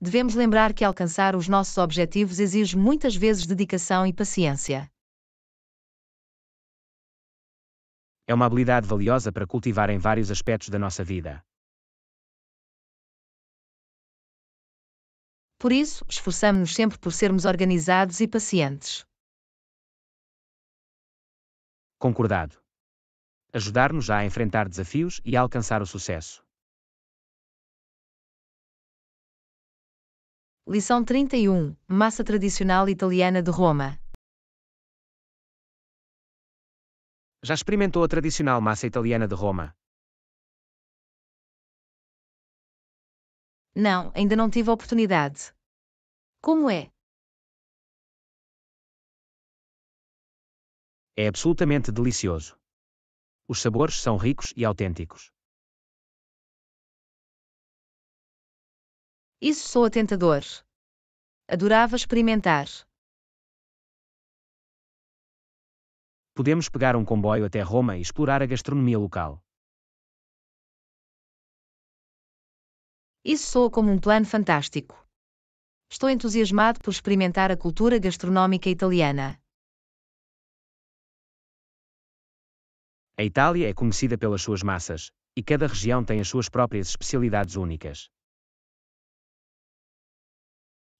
Devemos lembrar que alcançar os nossos objetivos exige muitas vezes dedicação e paciência. É uma habilidade valiosa para cultivar em vários aspectos da nossa vida. Por isso, esforçamos-nos sempre por sermos organizados e pacientes. Concordado ajudar-nos a enfrentar desafios e a alcançar o sucesso. Lição 31 Massa tradicional italiana de Roma. Já experimentou a tradicional massa italiana de Roma? Não, ainda não tive a oportunidade. Como é? É absolutamente delicioso os sabores são ricos e autênticos. Isso sou tentador. Adorava experimentar. Podemos pegar um comboio até Roma e explorar a gastronomia local. Isso soa como um plano fantástico. Estou entusiasmado por experimentar a cultura gastronómica italiana. A Itália é conhecida pelas suas massas, e cada região tem as suas próprias especialidades únicas.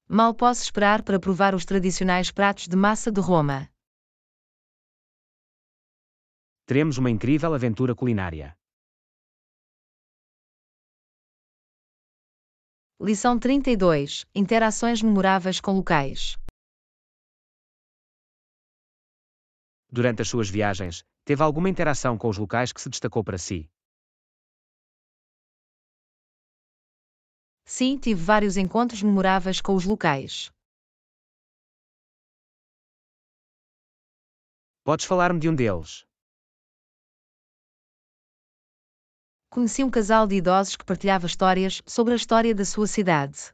Mal posso esperar para provar os tradicionais pratos de massa de Roma. Teremos uma incrível aventura culinária. Lição 32 Interações memoráveis com locais. Durante as suas viagens, Teve alguma interação com os locais que se destacou para si? Sim, tive vários encontros memoráveis com os locais. Podes falar-me de um deles? Conheci um casal de idosos que partilhava histórias sobre a história da sua cidade.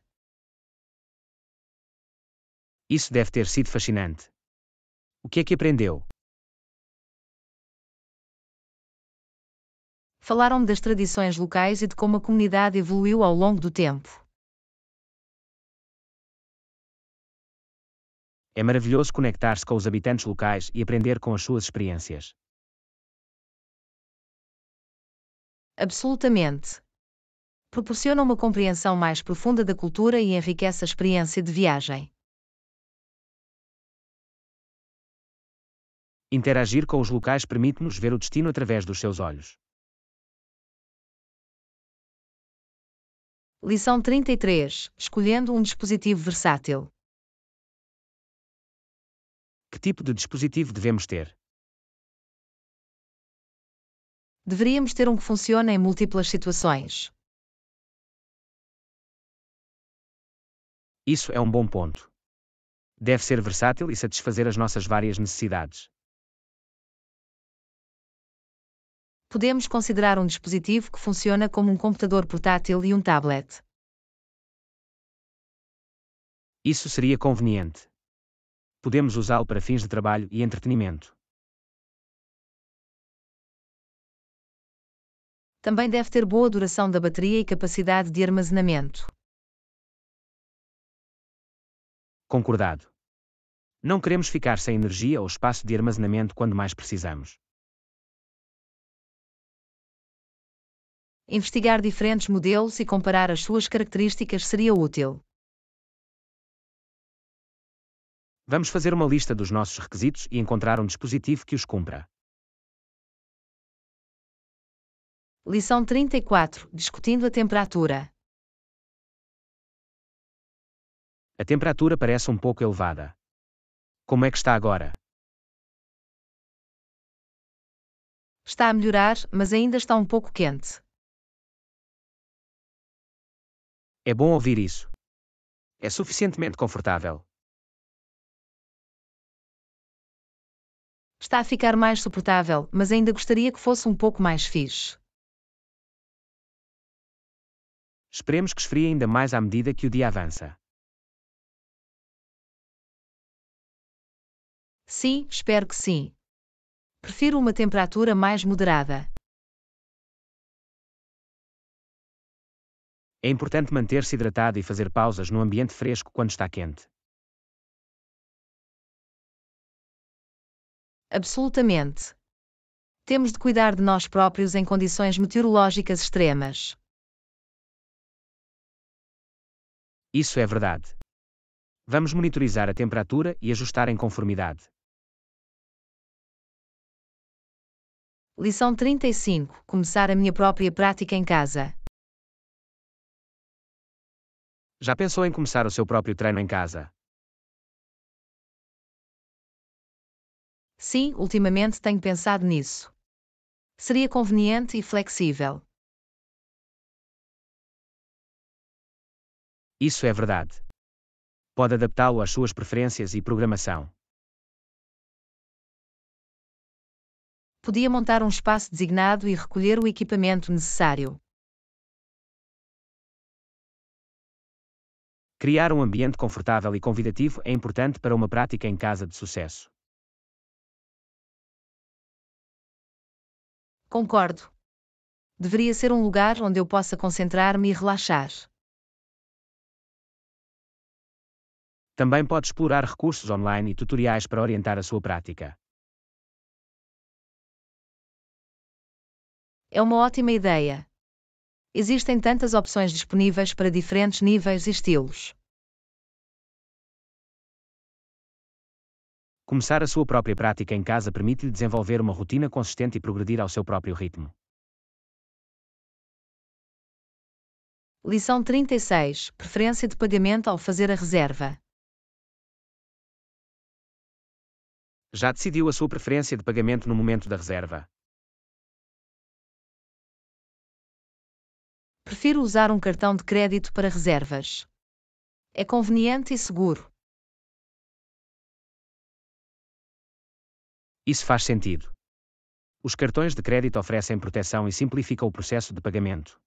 Isso deve ter sido fascinante. O que é que aprendeu? falaram-me das tradições locais e de como a comunidade evoluiu ao longo do tempo. É maravilhoso conectar-se com os habitantes locais e aprender com as suas experiências. Absolutamente. Proporciona uma compreensão mais profunda da cultura e enriquece a experiência de viagem. Interagir com os locais permite-nos ver o destino através dos seus olhos. Lição 33 Escolhendo um dispositivo versátil. Que tipo de dispositivo devemos ter? Deveríamos ter um que funcione em múltiplas situações. Isso é um bom ponto. Deve ser versátil e satisfazer as nossas várias necessidades. podemos considerar um dispositivo que funciona como um computador portátil e um tablet. Isso seria conveniente. Podemos usá-lo para fins de trabalho e entretenimento. Também deve ter boa duração da bateria e capacidade de armazenamento. Concordado. Não queremos ficar sem energia ou espaço de armazenamento quando mais precisamos. Investigar diferentes modelos e comparar as suas características seria útil. Vamos fazer uma lista dos nossos requisitos e encontrar um dispositivo que os cumpra. Lição 34 Discutindo a temperatura. A temperatura parece um pouco elevada. Como é que está agora? Está a melhorar, mas ainda está um pouco quente. É bom ouvir isso. É suficientemente confortável. Está a ficar mais suportável, mas ainda gostaria que fosse um pouco mais fixe. Esperemos que esfrie ainda mais à medida que o dia avança. Sim, espero que sim. Prefiro uma temperatura mais moderada. É importante manter-se hidratado e fazer pausas no ambiente fresco quando está quente. Absolutamente. Temos de cuidar de nós próprios em condições meteorológicas extremas. Isso é verdade. Vamos monitorizar a temperatura e ajustar em conformidade. Lição 35 Começar a minha própria prática em casa. Já pensou em começar o seu próprio treino em casa? Sim, ultimamente tenho pensado nisso. Seria conveniente e flexível. Isso é verdade. Pode adaptá-lo às suas preferências e programação. Podia montar um espaço designado e recolher o equipamento necessário. Criar um ambiente confortável e convidativo é importante para uma prática em casa de sucesso. Concordo. Deveria ser um lugar onde eu possa concentrar-me e relaxar. Também pode explorar recursos online e tutoriais para orientar a sua prática. É uma ótima ideia. Existem tantas opções disponíveis para diferentes níveis e estilos. Começar a sua própria prática em casa permite-lhe desenvolver uma rotina consistente e progredir ao seu próprio ritmo. Lição 36 Preferência de pagamento ao fazer a reserva. Já decidiu a sua preferência de pagamento no momento da reserva? Prefiro usar um cartão de crédito para reservas. É conveniente e seguro. Isso faz sentido. Os cartões de crédito oferecem proteção e simplificam o processo de pagamento.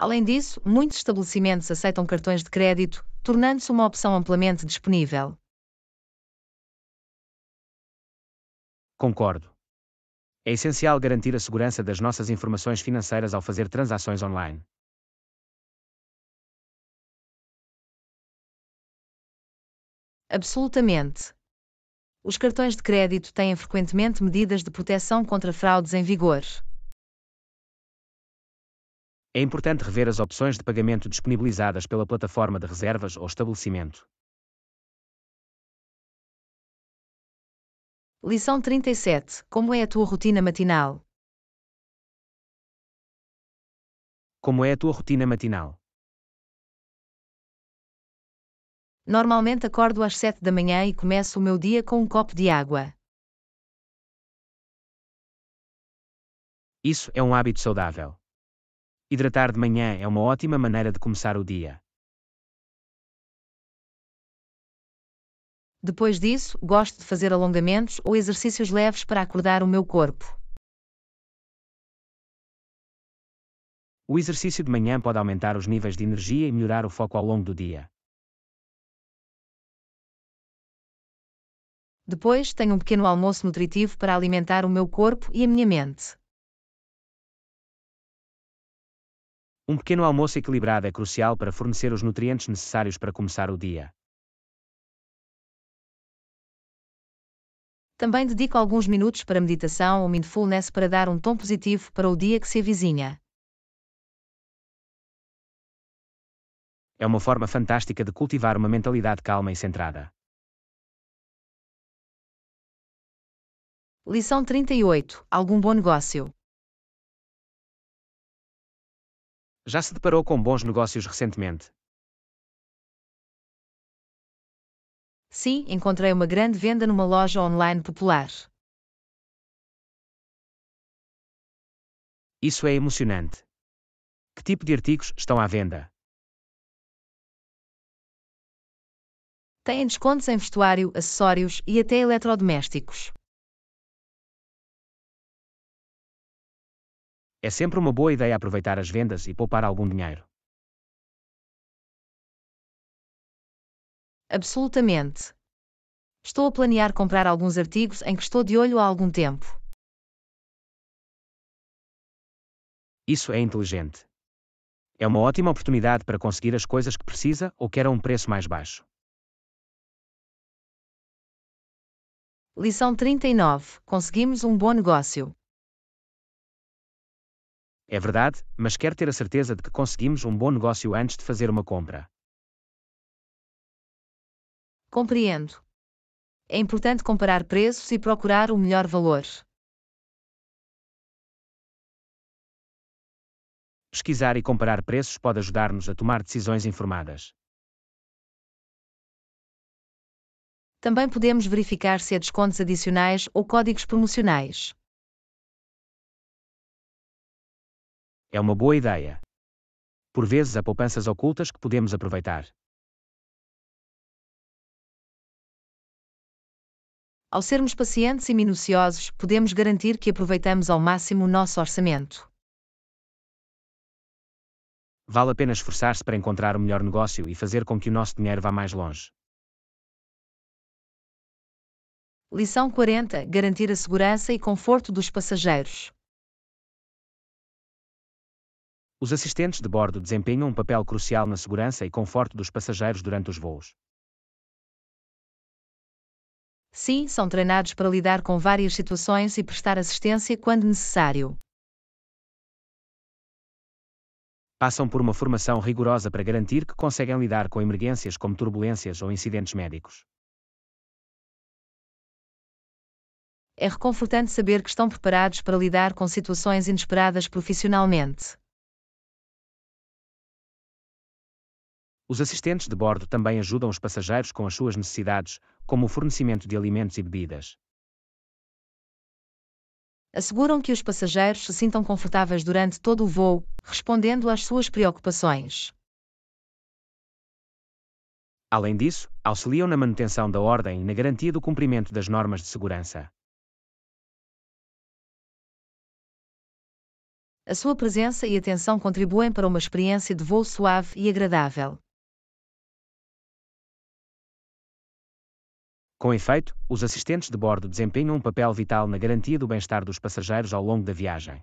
Além disso, muitos estabelecimentos aceitam cartões de crédito, tornando-se uma opção amplamente disponível. Concordo. É essencial garantir a segurança das nossas informações financeiras ao fazer transações online. Absolutamente. Os cartões de crédito têm frequentemente medidas de proteção contra fraudes em vigor. É importante rever as opções de pagamento disponibilizadas pela plataforma de reservas ou estabelecimento. Lição 37. Como é a tua rotina matinal? Como é a tua rotina matinal? Normalmente acordo às 7 da manhã e começo o meu dia com um copo de água. Isso é um hábito saudável. Hidratar de manhã é uma ótima maneira de começar o dia. Depois disso, gosto de fazer alongamentos ou exercícios leves para acordar o meu corpo. O exercício de manhã pode aumentar os níveis de energia e melhorar o foco ao longo do dia. Depois, tenho um pequeno almoço nutritivo para alimentar o meu corpo e a minha mente. Um pequeno almoço equilibrado é crucial para fornecer os nutrientes necessários para começar o dia. Também dedico alguns minutos para meditação ou mindfulness para dar um tom positivo para o dia que se avizinha. É uma forma fantástica de cultivar uma mentalidade calma e centrada. Lição 38 Algum bom negócio. Já se deparou com bons negócios recentemente? Sim, encontrei uma grande venda numa loja online popular. Isso é emocionante. Que tipo de artigos estão à venda? Têm descontos em vestuário, acessórios e até eletrodomésticos. É sempre uma boa ideia aproveitar as vendas e poupar algum dinheiro. Absolutamente. Estou a planear comprar alguns artigos em que estou de olho há algum tempo. Isso é inteligente. É uma ótima oportunidade para conseguir as coisas que precisa ou quer a um preço mais baixo. Lição 39. Conseguimos um bom negócio. É verdade, mas quero ter a certeza de que conseguimos um bom negócio antes de fazer uma compra. Compreendo. É importante comparar preços e procurar o melhor valor. Pesquisar e comparar preços pode ajudar-nos a tomar decisões informadas. Também podemos verificar se há descontos adicionais ou códigos promocionais. É uma boa ideia. Por vezes há poupanças ocultas que podemos aproveitar. Ao sermos pacientes e minuciosos, podemos garantir que aproveitamos ao máximo o nosso orçamento. Vale a pena esforçar-se para encontrar o melhor negócio e fazer com que o nosso dinheiro vá mais longe. Lição 40 Garantir a segurança e conforto dos passageiros. Os assistentes de bordo desempenham um papel crucial na segurança e conforto dos passageiros durante os voos. Sim, são treinados para lidar com várias situações e prestar assistência quando necessário. Passam por uma formação rigorosa para garantir que conseguem lidar com emergências como turbulências ou incidentes médicos. É reconfortante saber que estão preparados para lidar com situações inesperadas profissionalmente. Os assistentes de bordo também ajudam os passageiros com as suas necessidades, como o fornecimento de alimentos e bebidas. Asseguram que os passageiros se sintam confortáveis durante todo o voo, respondendo às suas preocupações. Além disso, auxiliam na manutenção da ordem e na garantia do cumprimento das normas de segurança. A sua presença e atenção contribuem para uma experiência de voo suave e agradável. Com efeito, os assistentes de bordo desempenham um papel vital na garantia do bem-estar dos passageiros ao longo da viagem.